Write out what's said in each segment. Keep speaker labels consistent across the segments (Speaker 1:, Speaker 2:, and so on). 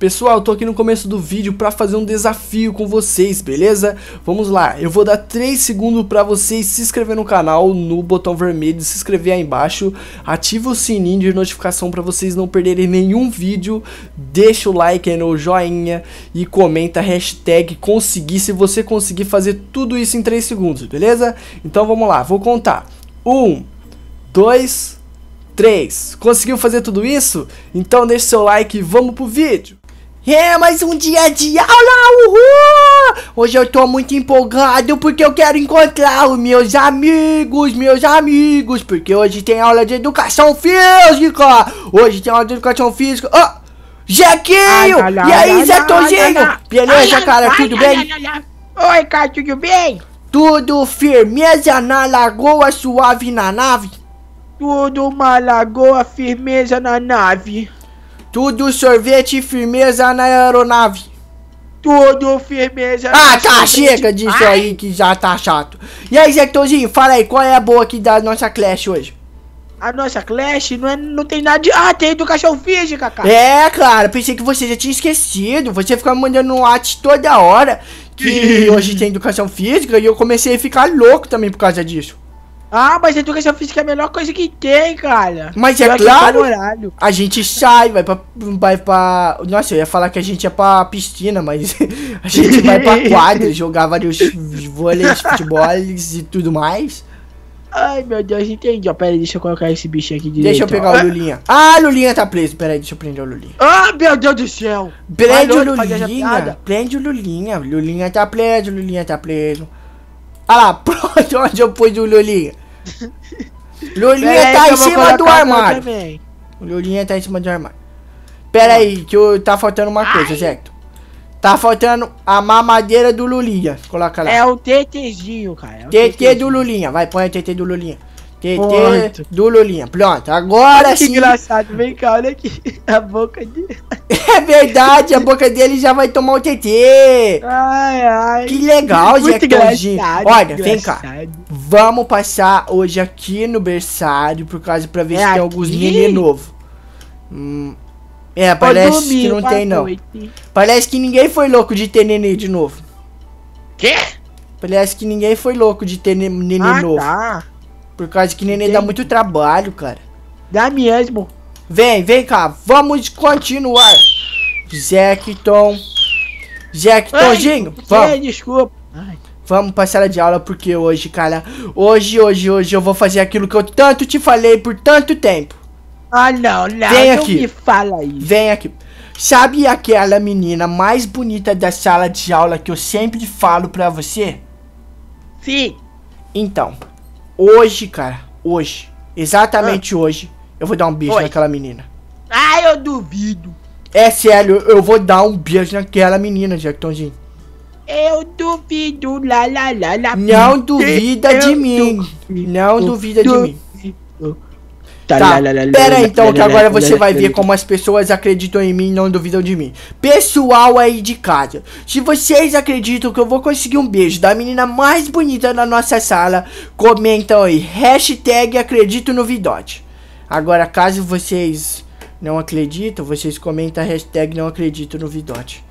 Speaker 1: Pessoal, tô aqui no começo do vídeo para fazer um desafio com vocês, beleza? Vamos lá, eu vou dar 3 segundos para vocês se inscrever no canal no botão vermelho, de se inscrever aí embaixo, ativa o sininho de notificação para vocês não perderem nenhum vídeo, deixa o like aí no joinha e comenta hashtag conseguir se você conseguir fazer tudo isso em 3 segundos, beleza? Então vamos lá, vou contar. 1, 2, 3. Conseguiu fazer tudo isso? Então deixa seu like e vamos pro vídeo! É, mais um dia de aula. uhul! Hoje eu tô muito empolgado porque eu quero encontrar os meus amigos, meus amigos, porque hoje tem aula de educação física. Hoje tem aula de educação física. Oh, Zequinho! e aí, Zetozinho? Beleza, cara? Tudo bem? Oi, cara, tudo bem? Tudo firmeza na lagoa, suave na nave? Tudo uma lagoa, firmeza na nave. Tudo sorvete firmeza na aeronave. Tudo firmeza. Ah, tá, chega disso Ai. aí que já tá chato. E aí, Zectonzinho, fala aí, qual é a boa aqui da nossa Clash hoje? A nossa Clash não, é, não tem nada de. Ah, tem educação física, cara. É, claro, pensei que você já tinha esquecido. Você ficava mandando um at toda hora que hoje tem educação física e eu comecei a ficar louco também por causa disso. Ah, mas a educação física é a melhor coisa que tem, cara. Mas é claro, a gente sai, vai pra, vai pra... Nossa, eu ia falar que a gente ia pra piscina, mas a gente vai pra quadra, jogar vários vôlei, futebol e tudo mais. Ai, meu Deus, entendi. Ó, pera aí, deixa eu colocar esse bicho aqui direito. Deixa eu pegar ó. o Lulinha. Ah, Lulinha tá preso. Pera aí, deixa eu prender o Lulinha. Ah, meu Deus do céu. Prende Valeu, o Lulinha. Prende o Lulinha. Lulinha tá preso, Lulinha tá preso. Ah lá, pronto, onde eu pus o Lulinha? Lulinha tá aí, em cima do armário. Lulinha tá em cima do armário. Pera ah. aí, que eu, tá faltando uma Ai. coisa, certo? Tá faltando a mamadeira do Lulinha. Coloca lá. É o TTzinho, cara. É TT, TT do Lulinha. Vai, põe o TT do Lulinha. TT do Lulinha. Pronto, agora sim. Que engraçado, vem cá, olha aqui. A boca dele. É verdade, a boca dele já vai tomar o TT. Ai, ai. Que legal, Muito Olha, engraçado. vem cá. Vamos passar hoje aqui no berçário, por causa pra ver é se aqui? tem alguns meninos novos. Hum, é, parece dormir, que não tem, noite. não. Parece que ninguém foi louco de ter neném de novo. Quê? Parece que ninguém foi louco de ter neném ah, novo. Tá. Por causa que neném dá muito trabalho, cara. Dá mesmo. Vem, vem cá. Vamos continuar. Jackton. Jacktonzinho. É, vamos. desculpa. Ai. Vamos pra sala de aula porque hoje, cara, hoje, hoje, hoje eu vou fazer aquilo que eu tanto te falei por tanto tempo. Ah, não, não, Vem não aqui. me fala isso. Vem aqui. Sabe aquela menina mais bonita da sala de aula que eu sempre falo pra você? Sim. Então, Hoje, cara, hoje, exatamente ah. hoje, eu vou dar um beijo Oi. naquela menina. Ah, eu duvido. É sério, eu vou dar um beijo naquela menina, Jacktonzinho. Eu duvido, lá, lá, lá, lá. Não duvida eu de mim. Não duvida de mim. Tá, pera então que agora você vai ver como as pessoas acreditam em mim e não duvidam de mim. Pessoal aí de casa, se vocês acreditam que eu vou conseguir um beijo da menina mais bonita da nossa sala, comentam aí, hashtag acredito no Vidote. Agora, caso vocês não acreditam, vocês comentam a hashtag não acredito no Vidote.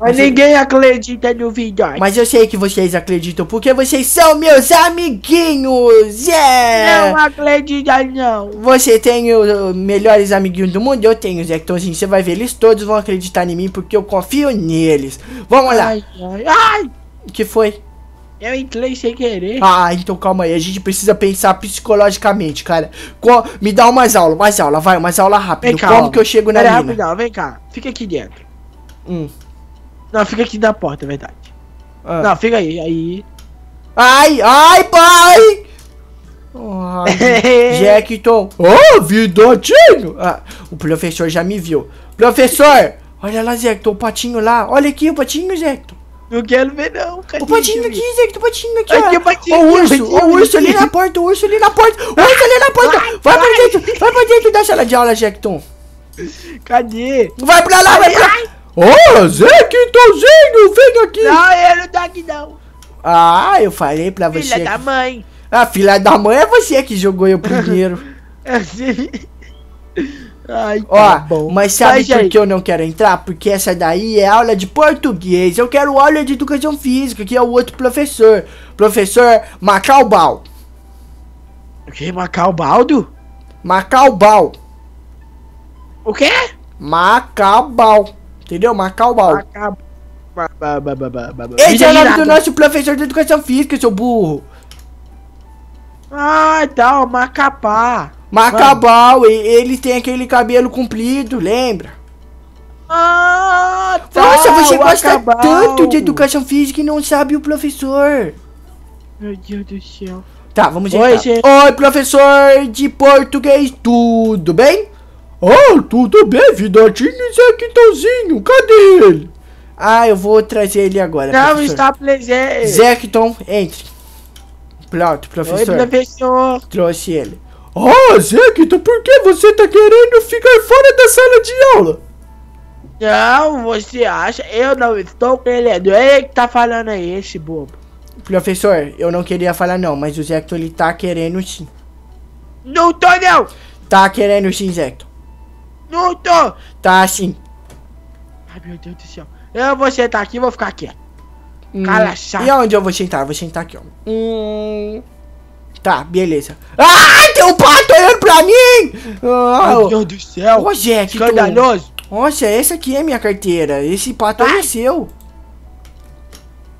Speaker 1: Mas você... ninguém acredita no vídeo. Mas eu sei que vocês acreditam, porque vocês são meus amiguinhos. Yeah! Não acredita, não. Você tem os melhores amiguinhos do mundo? Eu tenho, Zé. Então, assim, você vai ver, eles todos vão acreditar em mim, porque eu confio neles. Vamos lá. Ai, ai, ai. que foi? Eu entrei sem querer. Ah, então calma aí. A gente precisa pensar psicologicamente, cara. Co Me dá umas aulas, umas aulas, vai, umas aulas rápidas. Como que eu chego na Pera mina? Rápido, vem cá. Fica aqui dentro. Hum. Não, fica aqui da porta, é verdade. Ah. Não, fica aí, aí. Ai, ai, pai! Oh, Jackton. oh, vidotinho! Ah, o professor já me viu. Professor! Olha lá, Jackton, o patinho lá. Olha aqui o patinho, Jackton. Não quero ver, não. Cadê o patinho aqui, Jackton, o patinho aqui. Aqui, o patinho. O urso, patinho, o urso ali na porta, o urso ali na porta. O urso ali na porta. Vai, vai pra dentro, vai pra dentro da sala de aula, Jackton. Cadê? Vai pra lá, vai pra lá. Ô, oh, Zé Quintonzinho, tá vem aqui! Não, eu não tô aqui não. Ah, eu falei pra você. Filha da mãe. Ah, filha da mãe é você que jogou eu primeiro. é assim. Ai, tá bom. mas sabe mas, por que eu não quero entrar? Porque essa daí é aula de português. Eu quero aula de educação física, que é o outro professor. Professor Macaubal. O que? Macaubaldo? Macaubal. O quê? Macaubal. Entendeu? Macau Bal. Esse é o nome do nosso professor de educação física, seu burro. Ah, então, Macapá. macabau. ele tem aquele cabelo comprido, lembra? Ah, tá, Nossa, você gosta tanto de educação física e não sabe o professor. Meu Deus do céu. Tá, vamos Oi, Oi, professor de português, tudo bem? Oh, tudo bem, Vidotinho Zectonzinho, cadê ele? Ah, eu vou trazer ele agora. Não professor. está presente. Zecton, entre. Pronto, professor. Oi, professor. Trouxe ele. Oh, Zecton, por que você tá querendo ficar fora da sala de aula? Não, você acha? Eu não estou querendo. Ele que tá falando aí, esse bobo. Professor, eu não queria falar não, mas o Zecto ele tá querendo sim. Não tô não! Tá querendo sim, Zecto. Não tô! Então. Tá assim. Ai, meu Deus do céu. Eu vou sentar aqui e vou ficar aqui Hum, Cara chato. E onde eu vou sentar? Eu vou sentar aqui, ó. Hum. Tá, beleza. Ah, tem um pato olhando pra mim! Ah, meu Deus do céu! Ô, Zé, que Escandaloso! Tu... Nossa, essa aqui é minha carteira. Esse pato ah. é seu.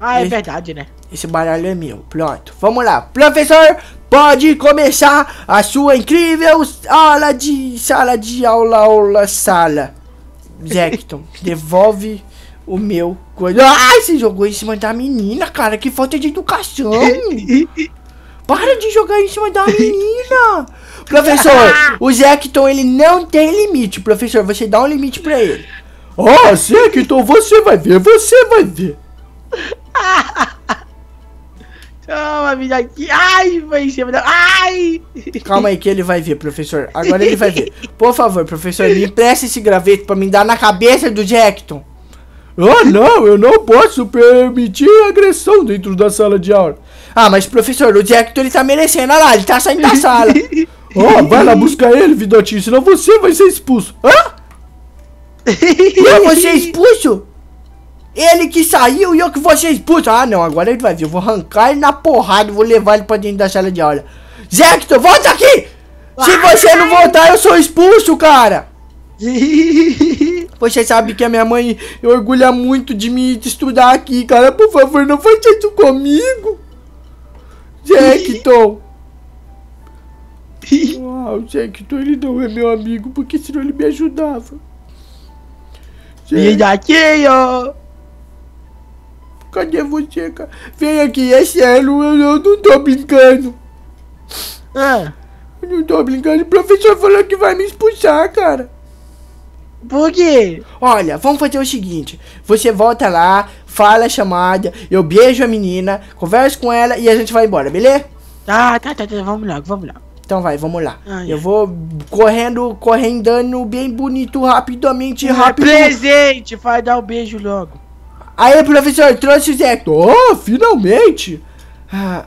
Speaker 1: Ah, é esse... verdade, né? Esse baralho é meu. Pronto, vamos lá. Professor pode começar a sua incrível sala de sala de aula aula sala. Zecton, devolve o meu coisa. Ai, você jogou em cima da menina, cara. Que falta de educação. Para de jogar em cima da menina. professor, o Zecton, ele não tem limite. Professor, você dá um limite pra ele. oh, Zecton, você vai ver, você vai ver. Calma, vida aqui. Ai, vai em cima da. Ai! Calma aí que ele vai ver, professor. Agora ele vai ver. Por favor, professor, me empreste esse graveto pra me dar na cabeça do Jackton. Oh, não, eu não posso permitir agressão dentro da sala de aula. Ah, mas professor, o Jackton ele tá merecendo. Olha lá, ele tá saindo da sala. oh, vai lá buscar ele, Vidotinho, senão você vai ser expulso. Hã? eu vou ser expulso? Ele que saiu e eu que vou ser expulso. Ah, não, agora ele vai vir. Eu vou arrancar ele na porrada. Vou levar ele pra dentro da sala de aula. Zector, volta aqui!
Speaker 2: Se você não voltar,
Speaker 1: eu sou expulso, cara! Você sabe que a minha mãe orgulha muito de me estudar aqui, cara. Por favor, não faça isso comigo. Jackton. Uau, o Jackton, ele não é meu amigo, porque senão ele me ajudava. Jackton. Cadê você, cara? Vem aqui, é sério, eu, eu não tô brincando. Ah. Eu não tô brincando, o professor falou que vai me expulsar, cara. Por quê? Olha, vamos fazer o seguinte: você volta lá, fala a chamada, eu beijo a menina, converso com ela e a gente vai embora, beleza? Tá, tá, tá, tá vamos lá, vamos lá. Então vai, vamos lá. Ah, eu é. vou correndo, correndo bem bonito, rapidamente, é rápido. É presente, vai dar o um beijo logo. Aí, professor, trouxe o Zé. Oh, finalmente! Ah,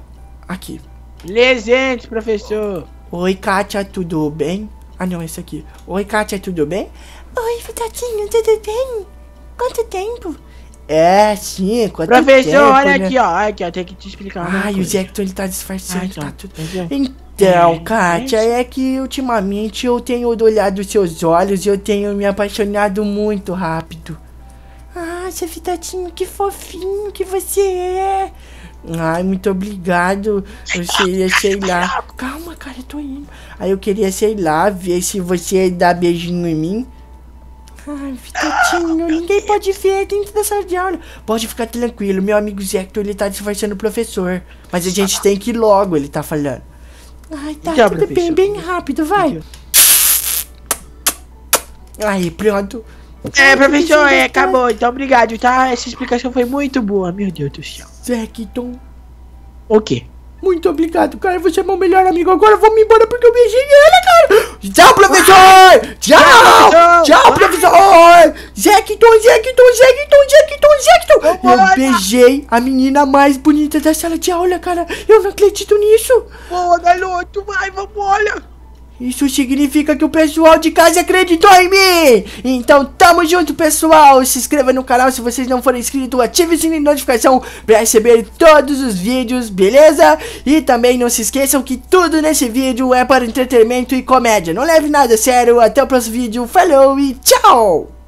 Speaker 1: aqui. Presente, professor. Oi, Kátia, tudo bem? Ah, não, esse aqui. Oi, Kátia, tudo bem? Oi, Fatatinho, tudo bem? Quanto tempo? É, sim, quanto Professor, tempo, olha né? aqui, ó. Aqui, ó, tem que te explicar. Ai, o Jackson, ele tá disfarçando, Ai, então, tá tudo... Então, é, Kátia, é, é que ultimamente eu tenho olhado os seus olhos e eu tenho me apaixonado muito rápido. Nossa, Vitatinho, que fofinho que você é. Ai, muito obrigado. Eu queria, sei lá. Calma, cara, eu tô indo. Aí eu queria, sei lá, ver se você dá beijinho em mim. Ai, Vitatinho, ninguém pode ver dentro da sala de aula. Pode ficar tranquilo, meu amigo Zector, ele tá disfarçando o professor. Mas a gente tem que ir logo, ele tá falhando. Ai, tá, tudo bem, bem rápido, vai. Aí, pronto. É, professor, é, tá- acabou. Então, obrigado, tá? Essa explicação foi muito boa, meu Deus do céu. Zecton. O quê? Muito obrigado, cara. Você é meu melhor amigo. Agora vamos embora porque eu beijei ela, cara. Tchau, professor! Tchau! Tchau, professor! Zecton, Zecton, Zecton, Zecton, Zecton! Eu tá. beijei a menina mais bonita da sala de aula, cara. Eu não acredito nisso. Boa, garoto. Vai, vamos, olha. Isso significa que o pessoal de casa acreditou em mim! Então tamo junto, pessoal! Se inscreva no canal se vocês não forem inscritos, ative o sininho de notificação pra receber todos os vídeos, beleza? E também não se esqueçam que tudo nesse vídeo é para entretenimento e comédia. Não leve nada a sério, até o próximo vídeo, falou e tchau!